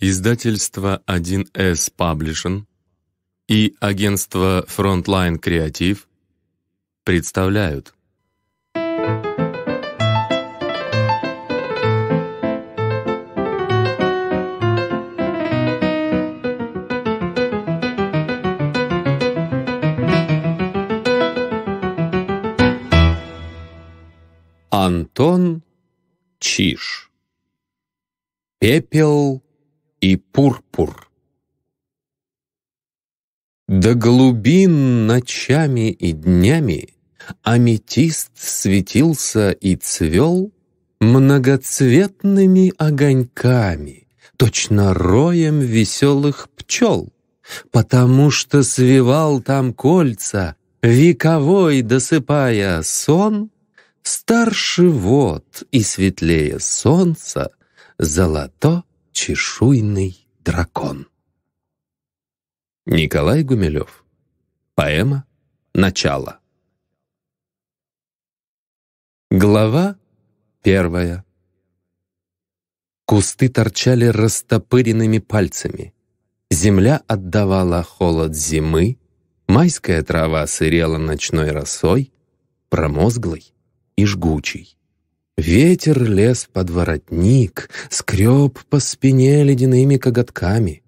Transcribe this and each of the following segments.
издательство 1С Publishing и агентство Frontline Creative представляют Антон Чиш Пепел и пурпур. До глубин ночами и днями Аметист светился и цвел Многоцветными огоньками, Точно роем веселых пчел, Потому что свивал там кольца Вековой досыпая сон, Старший вод и светлее солнца Золото — Чешуйный дракон. Николай Гумилев. Поэма «Начало». Глава первая. Кусты торчали растопыренными пальцами. Земля отдавала холод зимы, майская трава сырела ночной росой, промозглой и жгучей. Ветер лез под воротник, скреб по спине ледяными коготками.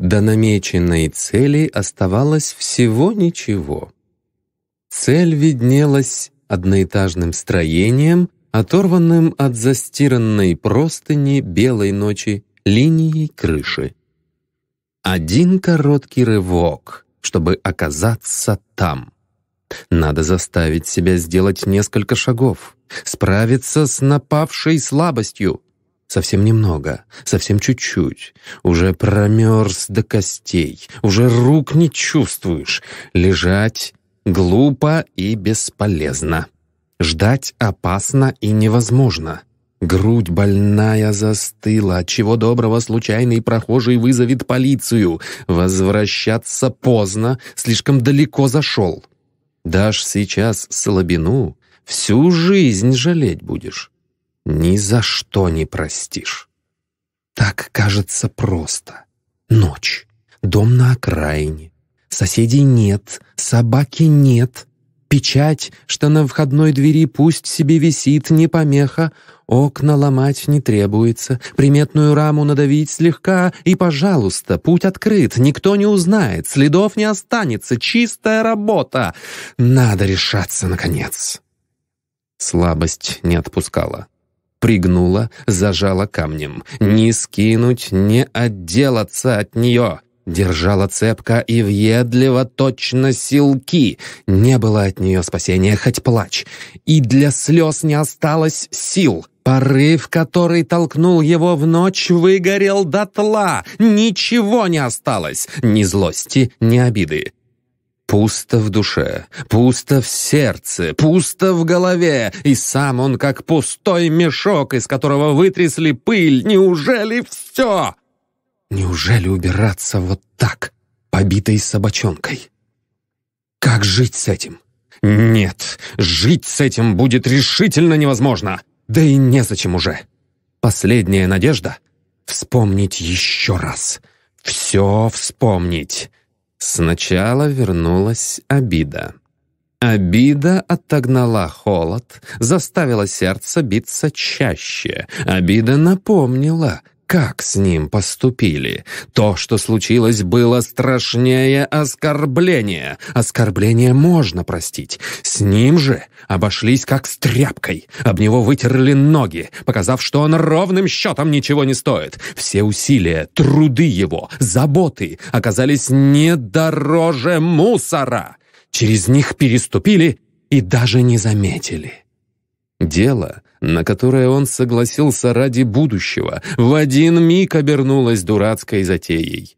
До намеченной цели оставалось всего ничего. Цель виднелась одноэтажным строением, оторванным от застиранной простыни белой ночи линией крыши. Один короткий рывок, чтобы оказаться там — надо заставить себя сделать несколько шагов, справиться с напавшей слабостью. Совсем немного, совсем чуть-чуть. Уже промерз до костей, уже рук не чувствуешь. Лежать глупо и бесполезно. Ждать опасно и невозможно. Грудь больная застыла, чего доброго случайный прохожий вызовет полицию. Возвращаться поздно, слишком далеко зашел. Дашь сейчас слабину, всю жизнь жалеть будешь. Ни за что не простишь. Так кажется просто. Ночь. Дом на окраине. Соседей нет, собаки нет, Печать, что на входной двери пусть себе висит, не помеха, окна ломать не требуется, приметную раму надавить слегка, и, пожалуйста, путь открыт, никто не узнает, следов не останется, чистая работа. Надо решаться, наконец. Слабость не отпускала. Пригнула, зажала камнем. Не скинуть, не отделаться от нее. Держала цепко и въедливо, точно силки. Не было от нее спасения, хоть плачь. И для слез не осталось сил. Порыв, который толкнул его в ночь, выгорел дотла. Ничего не осталось. Ни злости, ни обиды. Пусто в душе, пусто в сердце, пусто в голове, и сам он как пустой мешок, из которого вытрясли пыль. Неужели все? Неужели убираться вот так, побитой собачонкой? Как жить с этим? Нет, жить с этим будет решительно невозможно. Да и незачем уже. Последняя надежда — вспомнить еще раз. Все вспомнить. Сначала вернулась обида. Обида отогнала холод, заставила сердце биться чаще. Обида напомнила — как с ним поступили. То, что случилось, было страшнее оскорбления. Оскорбление можно простить. С ним же обошлись как с тряпкой. Об него вытерли ноги, показав, что он ровным счетом ничего не стоит. Все усилия, труды его, заботы оказались не дороже мусора. Через них переступили и даже не заметили. Дело на которое он согласился ради будущего, в один миг обернулась дурацкой затеей.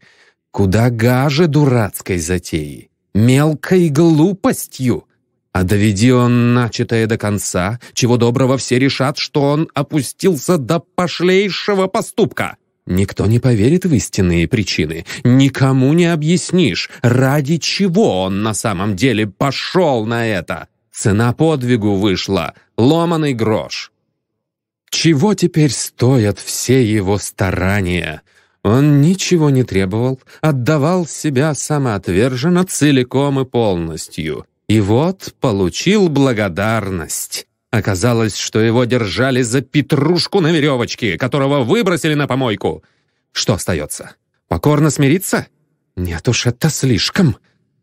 Куда гаже дурацкой затеи? Мелкой глупостью! А доведи он начатое до конца, чего доброго все решат, что он опустился до пошлейшего поступка. Никто не поверит в истинные причины, никому не объяснишь, ради чего он на самом деле пошел на это. Цена подвигу вышла, ломаный грош. Чего теперь стоят все его старания? Он ничего не требовал, отдавал себя самоотверженно, целиком и полностью. И вот получил благодарность. Оказалось, что его держали за петрушку на веревочке, которого выбросили на помойку. Что остается? Покорно смириться? Нет уж, это слишком.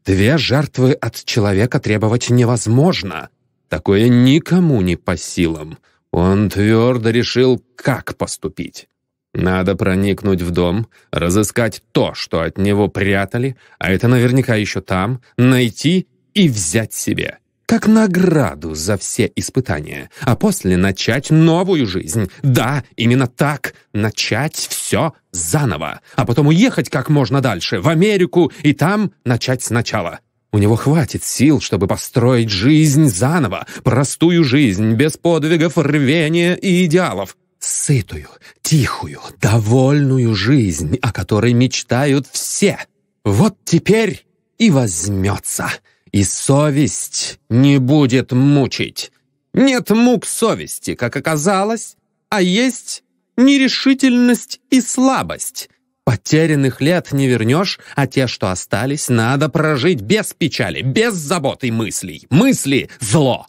Две жертвы от человека требовать невозможно. Такое никому не по силам. Он твердо решил, как поступить. Надо проникнуть в дом, разыскать то, что от него прятали, а это наверняка еще там, найти и взять себе как награду за все испытания, а после начать новую жизнь. Да, именно так, начать все заново, а потом уехать как можно дальше, в Америку, и там начать сначала. У него хватит сил, чтобы построить жизнь заново, простую жизнь, без подвигов, рвения и идеалов. Сытую, тихую, довольную жизнь, о которой мечтают все. Вот теперь и возьмется. И совесть не будет мучить. Нет мук совести, как оказалось, а есть нерешительность и слабость. Потерянных лет не вернешь, а те, что остались, надо прожить без печали, без забот и мыслей. Мысли — зло.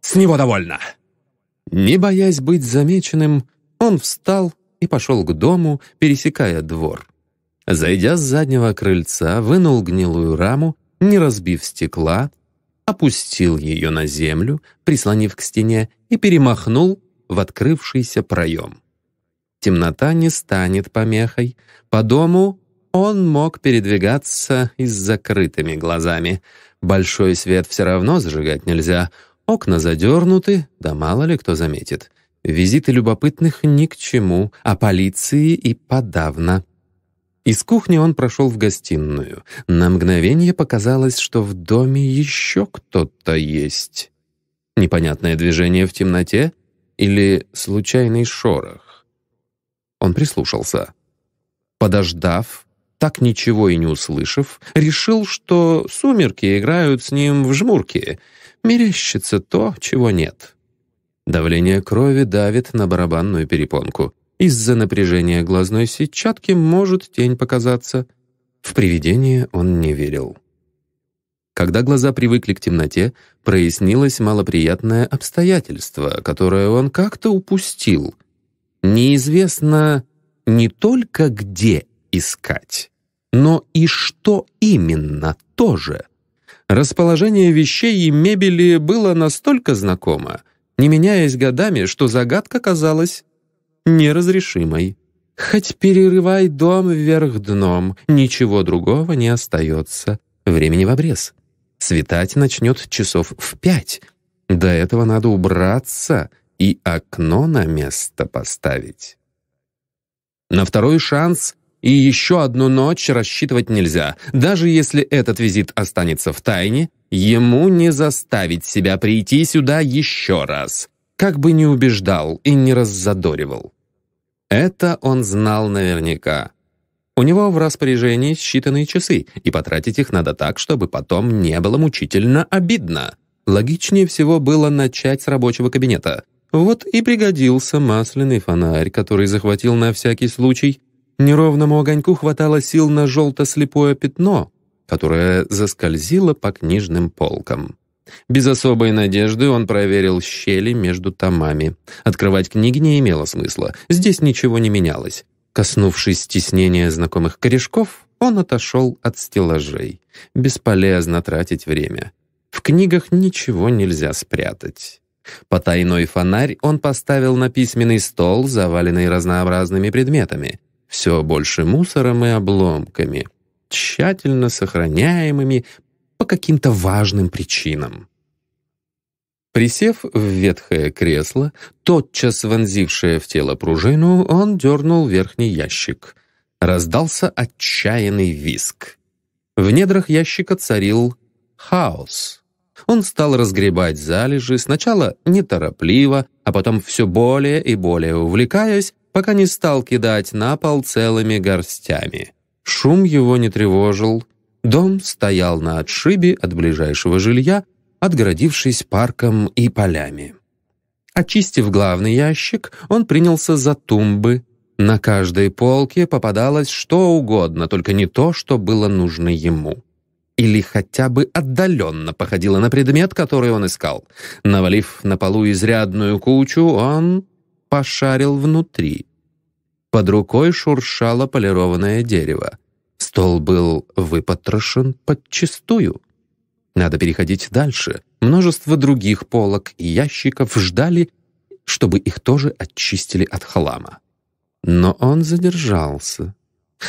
С него довольно. Не боясь быть замеченным, он встал и пошел к дому, пересекая двор. Зайдя с заднего крыльца, вынул гнилую раму не разбив стекла, опустил ее на землю, прислонив к стене, и перемахнул в открывшийся проем. Темнота не станет помехой. По дому он мог передвигаться и с закрытыми глазами. Большой свет все равно зажигать нельзя. Окна задернуты, да мало ли кто заметит. Визиты любопытных ни к чему, а полиции и подавно. Из кухни он прошел в гостиную. На мгновение показалось, что в доме еще кто-то есть. Непонятное движение в темноте или случайный шорох? Он прислушался. Подождав, так ничего и не услышав, решил, что сумерки играют с ним в жмурки. Мерещится то, чего нет. Давление крови давит на барабанную перепонку. Из-за напряжения глазной сетчатки может тень показаться. В привидение он не верил. Когда глаза привыкли к темноте, прояснилось малоприятное обстоятельство, которое он как-то упустил. Неизвестно не только где искать, но и что именно тоже. Расположение вещей и мебели было настолько знакомо, не меняясь годами, что загадка казалась неразрешимой. Хоть перерывай дом вверх дном, ничего другого не остается. Времени в обрез. Светать начнет часов в пять. До этого надо убраться и окно на место поставить. На второй шанс и еще одну ночь рассчитывать нельзя. Даже если этот визит останется в тайне, ему не заставить себя прийти сюда еще раз как бы не убеждал и не раззадоривал. Это он знал наверняка. У него в распоряжении считанные часы, и потратить их надо так, чтобы потом не было мучительно обидно. Логичнее всего было начать с рабочего кабинета. Вот и пригодился масляный фонарь, который захватил на всякий случай. Неровному огоньку хватало сил на желто-слепое пятно, которое заскользило по книжным полкам. Без особой надежды он проверил щели между томами. Открывать книги не имело смысла, здесь ничего не менялось. Коснувшись стеснения знакомых корешков, он отошел от стеллажей. Бесполезно тратить время. В книгах ничего нельзя спрятать. Потайной фонарь он поставил на письменный стол, заваленный разнообразными предметами. Все больше мусором и обломками, тщательно сохраняемыми по каким-то важным причинам. Присев в ветхое кресло, тотчас вонзившее в тело пружину, он дернул верхний ящик. Раздался отчаянный виск. В недрах ящика царил хаос. Он стал разгребать залежи, сначала неторопливо, а потом все более и более увлекаясь, пока не стал кидать на пол целыми горстями. Шум его не тревожил, Дом стоял на отшибе от ближайшего жилья, отгородившись парком и полями. Очистив главный ящик, он принялся за тумбы. На каждой полке попадалось что угодно, только не то, что было нужно ему. Или хотя бы отдаленно походило на предмет, который он искал. Навалив на полу изрядную кучу, он пошарил внутри. Под рукой шуршало полированное дерево. Стол был выпотрошен подчистую. Надо переходить дальше. Множество других полок и ящиков ждали, чтобы их тоже очистили от халама. Но он задержался.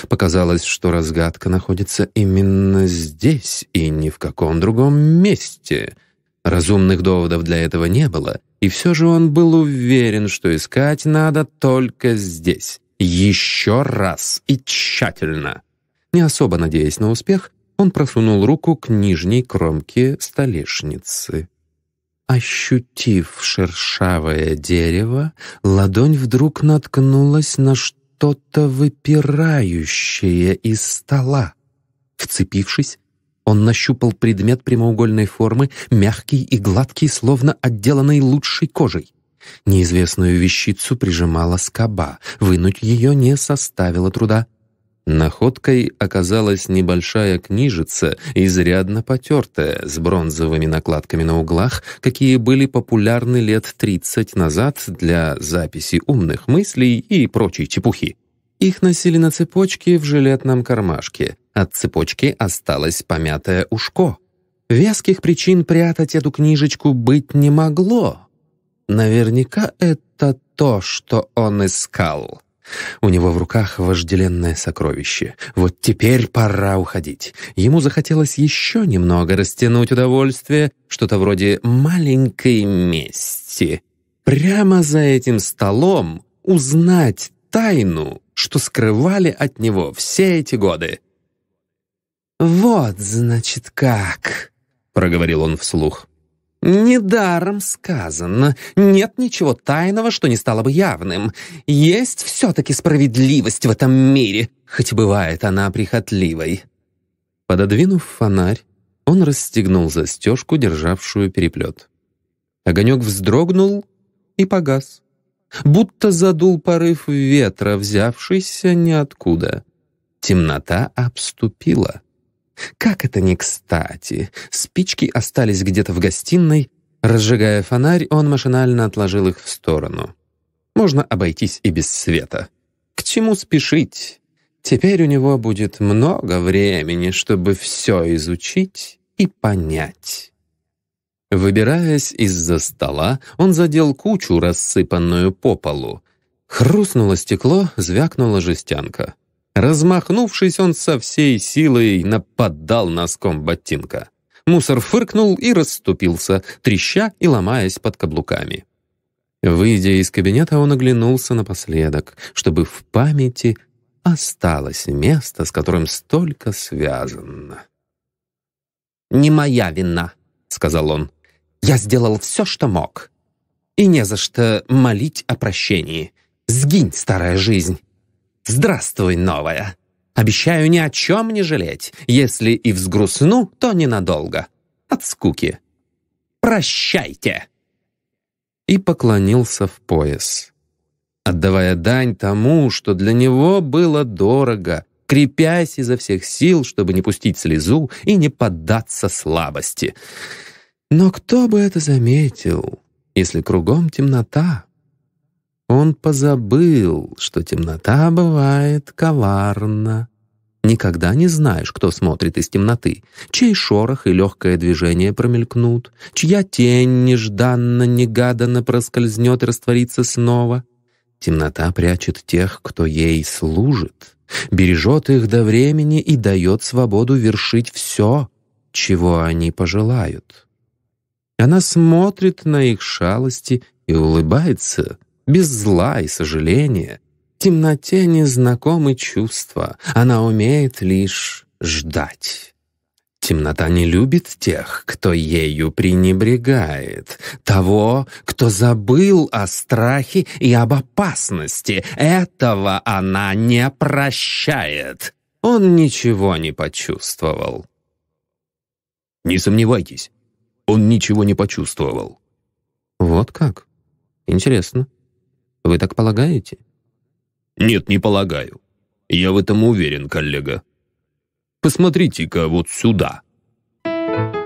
Показалось, что разгадка находится именно здесь и ни в каком другом месте. Разумных доводов для этого не было, и все же он был уверен, что искать надо только здесь. Еще раз и тщательно. Не особо надеясь на успех, он просунул руку к нижней кромке столешницы. Ощутив шершавое дерево, ладонь вдруг наткнулась на что-то выпирающее из стола. Вцепившись, он нащупал предмет прямоугольной формы, мягкий и гладкий, словно отделанный лучшей кожей. Неизвестную вещицу прижимала скоба. Вынуть ее не составило труда. Находкой оказалась небольшая книжица, изрядно потертая, с бронзовыми накладками на углах, какие были популярны лет 30 назад для записи умных мыслей и прочей чепухи. Их носили на цепочке в жилетном кармашке. От цепочки осталось помятое ушко. Веских причин прятать эту книжечку быть не могло. Наверняка это то, что он искал. У него в руках вожделенное сокровище. Вот теперь пора уходить. Ему захотелось еще немного растянуть удовольствие, что-то вроде маленькой мести. Прямо за этим столом узнать тайну, что скрывали от него все эти годы. «Вот, значит, как!» — проговорил он вслух. Недаром сказано, нет ничего тайного, что не стало бы явным. Есть все-таки справедливость в этом мире, хоть бывает она прихотливой. Пододвинув фонарь, он расстегнул застежку, державшую переплет. Огонек вздрогнул и погас, будто задул порыв ветра, взявшийся ниоткуда. Темнота обступила. Как это не кстати! Спички остались где-то в гостиной. Разжигая фонарь, он машинально отложил их в сторону. Можно обойтись и без света. К чему спешить? Теперь у него будет много времени, чтобы все изучить и понять. Выбираясь из-за стола, он задел кучу, рассыпанную по полу. Хрустнуло стекло, звякнула жестянка. Размахнувшись, он со всей силой нападал носком ботинка. Мусор фыркнул и расступился, треща и ломаясь под каблуками. Выйдя из кабинета, он оглянулся напоследок, чтобы в памяти осталось место, с которым столько связано. «Не моя вина», — сказал он. «Я сделал все, что мог. И не за что молить о прощении. Сгинь, старая жизнь. «Здравствуй, новая! Обещаю ни о чем не жалеть. Если и взгрустну, то ненадолго. От скуки. Прощайте!» И поклонился в пояс, отдавая дань тому, что для него было дорого, крепясь изо всех сил, чтобы не пустить слезу и не поддаться слабости. Но кто бы это заметил, если кругом темнота? Он позабыл, что темнота бывает коварна. Никогда не знаешь, кто смотрит из темноты, чей шорох и легкое движение промелькнут, чья тень нежданно-негаданно проскользнет и растворится снова. Темнота прячет тех, кто ей служит, бережет их до времени и дает свободу вершить все, чего они пожелают. Она смотрит на их шалости и улыбается, без зла и сожаления. Темноте незнакомы чувства, она умеет лишь ждать. Темнота не любит тех, кто ею пренебрегает, того, кто забыл о страхе и об опасности. Этого она не прощает. Он ничего не почувствовал. Не сомневайтесь, он ничего не почувствовал. Вот как? Интересно. Вы так полагаете? Нет, не полагаю. Я в этом уверен, коллега. Посмотрите-ка вот сюда. Thank